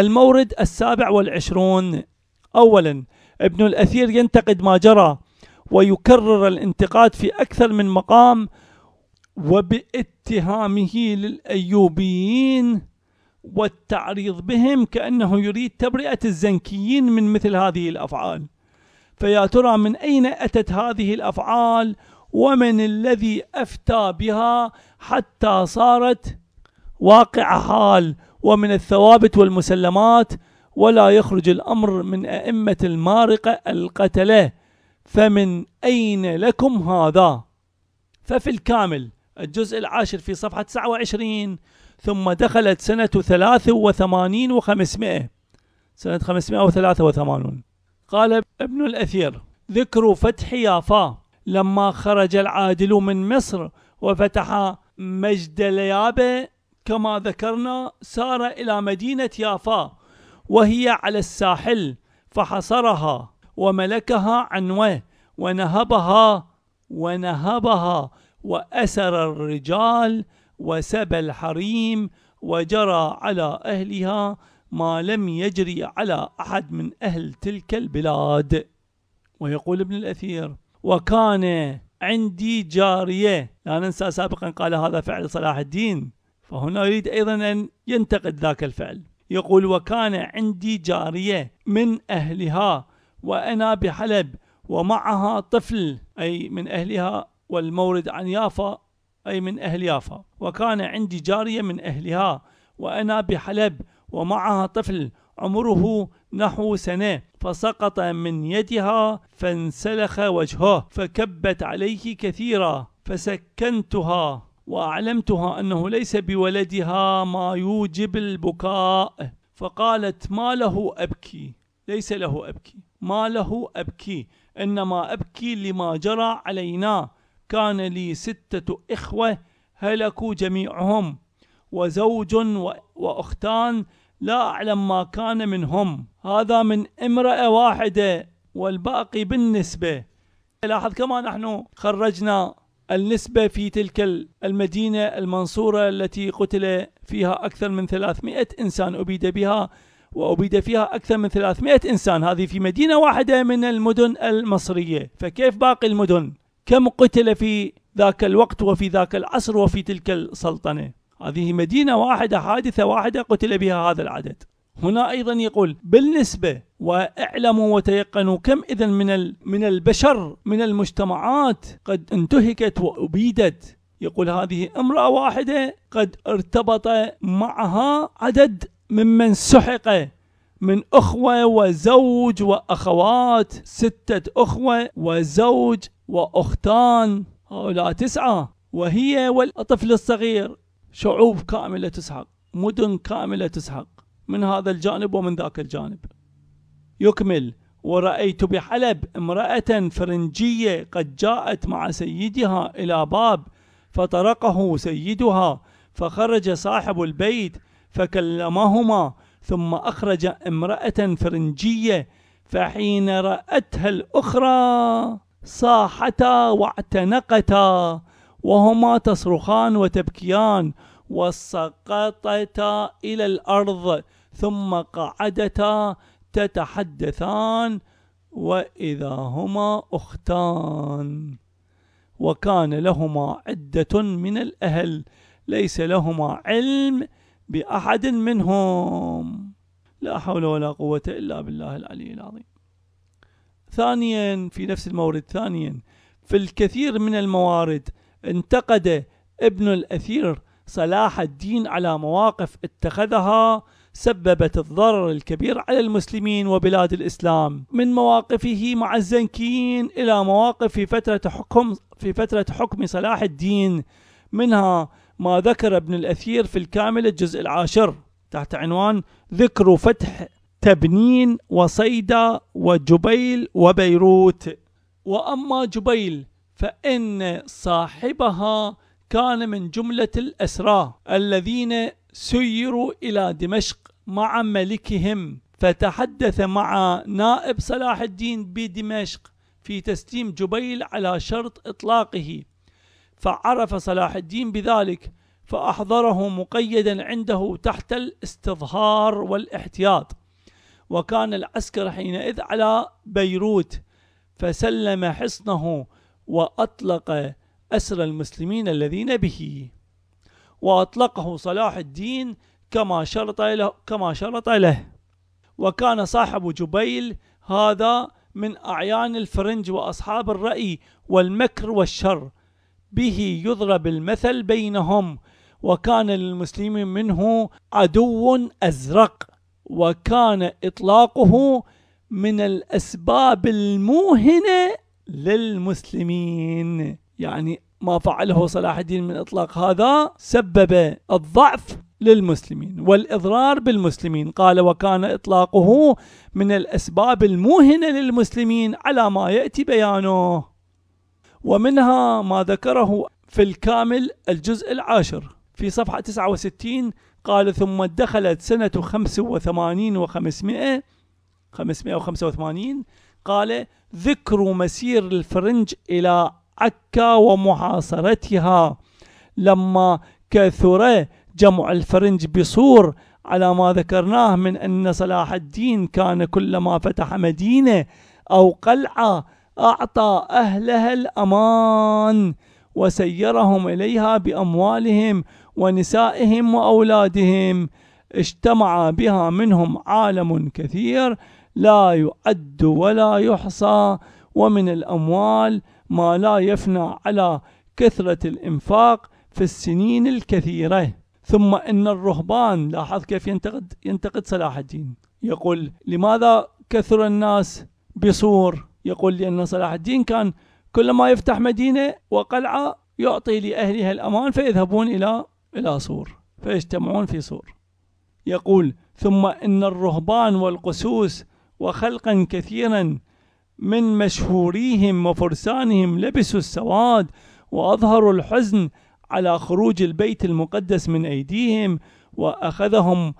المورد السابع والعشرون أولا ابن الأثير ينتقد ما جرى ويكرر الانتقاد في أكثر من مقام وباتهامه للأيوبيين والتعريض بهم كأنه يريد تبرئة الزنكيين من مثل هذه الأفعال فيا ترى من أين أتت هذه الأفعال ومن الذي أفتى بها حتى صارت واقع حال ومن الثوابت والمسلمات ولا يخرج الأمر من أئمة المارقة القتلة فمن أين لكم هذا ففي الكامل الجزء العاشر في صفحة 29 ثم دخلت سنة 83 و500 سنة 583 قال ابن الأثير ذكر فتح يافا لما خرج العادل من مصر وفتح مجد ليابة كما ذكرنا سار إلى مدينة يافا وهي على الساحل فحصرها وملكها عنوه ونهبها ونهبها وأسر الرجال وسب الحريم وجرى على أهلها ما لم يجري على أحد من أهل تلك البلاد ويقول ابن الأثير وكان عندي جارية لا ننسى سابقا قال هذا فعل صلاح الدين فهنا يريد أيضا أن ينتقد ذاك الفعل يقول وكان عندي جارية من أهلها وأنا بحلب ومعها طفل أي من أهلها والمورد عن يافا أي من أهل يافا وكان عندي جارية من أهلها وأنا بحلب ومعها طفل عمره نحو سنة فسقط من يدها فانسلخ وجهه فكبت عليه كثيرا فسكنتها وأعلمتها أنه ليس بولدها ما يوجب البكاء فقالت ما له أبكي ليس له أبكي ما له أبكي إنما أبكي لما جرى علينا كان لي ستة إخوة هلكوا جميعهم وزوج وأختان لا أعلم ما كان منهم هذا من امرأة واحدة والباقي بالنسبة لاحظ كما نحن خرجنا النسبة في تلك المدينة المنصورة التي قتل فيها أكثر من 300 إنسان أبيد بها وأبيد فيها أكثر من 300 إنسان هذه في مدينة واحدة من المدن المصرية فكيف باقي المدن؟ كم قتل في ذاك الوقت وفي ذاك العصر وفي تلك السلطنة؟ هذه مدينة واحدة حادثة واحدة قتل بها هذا العدد هنا أيضا يقول بالنسبة واعلموا وتيقنوا كم إذا من من البشر من المجتمعات قد انتهكت وأبيدت يقول هذه امرأة واحدة قد ارتبط معها عدد ممن سحق من أخوة وزوج وأخوات ستة أخوة وزوج وأختان هؤلاء تسعة وهي والطفل الصغير شعوب كاملة تسحق مدن كاملة تسحق من هذا الجانب ومن ذاك الجانب يكمل ورأيت بحلب امرأة فرنجية قد جاءت مع سيدها إلى باب فطرقه سيدها فخرج صاحب البيت فكلمهما ثم أخرج امرأة فرنجية فحين رأتها الأخرى صاحتا واعتنقتا وهما تصرخان وتبكيان وسقطتا إلى الأرض ثم قعدتا تتحدثان وإذا هما أختان وكان لهما عدة من الأهل ليس لهما علم بأحد منهم لا حول ولا قوة إلا بالله العلي العظيم ثانيا في نفس المورد ثانيا في الكثير من الموارد انتقد ابن الأثير صلاح الدين على مواقف اتخذها سببت الضرر الكبير على المسلمين وبلاد الإسلام من مواقفه مع الزنكيين إلى مواقف في فترة حكم في فترة حكم صلاح الدين منها ما ذكر ابن الأثير في الكامل الجزء العاشر تحت عنوان ذكر فتح تبنين وصيدا وجبيل وبيروت وأما جبيل فإن صاحبها كان من جملة الأسرى الذين سيروا إلى دمشق مع ملكهم فتحدث مع نائب صلاح الدين بدمشق في تسليم جبيل على شرط إطلاقه فعرف صلاح الدين بذلك فأحضره مقيدا عنده تحت الاستظهار والاحتياط وكان العسكر حينئذ على بيروت فسلم حصنه وأطلق أسر المسلمين الذين به وأطلقه صلاح الدين كما شرط له كما شرط له وكان صاحب جبيل هذا من أعيان الفرنج وأصحاب الرأي والمكر والشر به يضرب المثل بينهم وكان للمسلمين منه عدو أزرق وكان إطلاقه من الأسباب الموهنة للمسلمين يعني ما فعله صلاح الدين من إطلاق هذا سبب الضعف للمسلمين والإضرار بالمسلمين قال وكان إطلاقه من الأسباب الموهنة للمسلمين على ما يأتي بيانه ومنها ما ذكره في الكامل الجزء العاشر في صفحة 69 قال ثم دخلت سنة 85 و500 585 قال ذكر مسير الفرنج إلى عكا ومحاصرتها لما كثر جمع الفرنج بصور على ما ذكرناه من أن صلاح الدين كان كلما فتح مدينة أو قلعة أعطى أهلها الأمان وسيرهم إليها بأموالهم ونسائهم وأولادهم اجتمع بها منهم عالم كثير لا يعد ولا يحصى ومن الأموال ما لا يفنى على كثرة الإنفاق في السنين الكثيرة ثم أن الرهبان لاحظ كيف ينتقد ينتقد صلاح الدين يقول لماذا كثر الناس بصور يقول لأن صلاح الدين كان كلما يفتح مدينة وقلعة يعطي لأهلها الأمان فيذهبون إلى إلى صور فيجتمعون في صور يقول ثم إن الرهبان والقسوس وخلقا كثيرا من مشهوريهم وفرسانهم لبسوا السواد وأظهروا الحزن على خروج البيت المقدس من أيديهم وأخذهم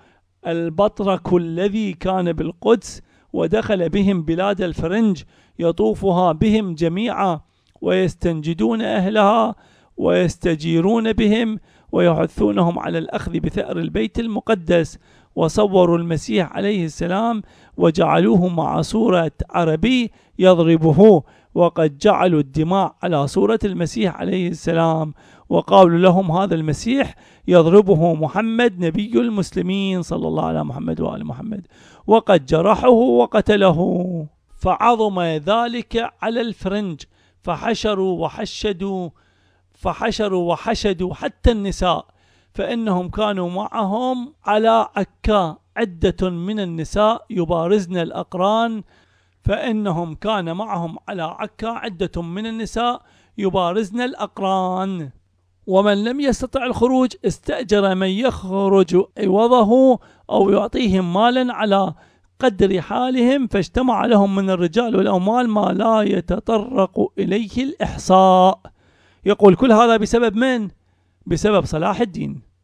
البطرك الذي كان بالقدس ودخل بهم بلاد الفرنج يطوفها بهم جميعا ويستنجدون أهلها ويستجيرون بهم ويحثونهم على الأخذ بثأر البيت المقدس وصوروا المسيح عليه السلام وجعلوه مع صورة عربي يضربه وقد جعلوا الدماء على صورة المسيح عليه السلام وقالوا لهم هذا المسيح يضربه محمد نبي المسلمين صلى الله على محمد وآل محمد وقد جرحه وقتله فعظم ذلك على الفرنج فحشروا وحشدوا فحشروا وحشدوا حتى النساء فإنهم كانوا معهم على عكا عدة من النساء يبارزن الأقران فإنهم كان معهم على عكا عدة من النساء يبارزن الأقران ومن لم يستطع الخروج استأجر من يخرج عوضه أو يعطيهم مالا على قدر حالهم فاجتمع لهم من الرجال والأموال ما لا يتطرق إليه الإحصاء يقول كل هذا بسبب من؟ بسبب صلاح الدين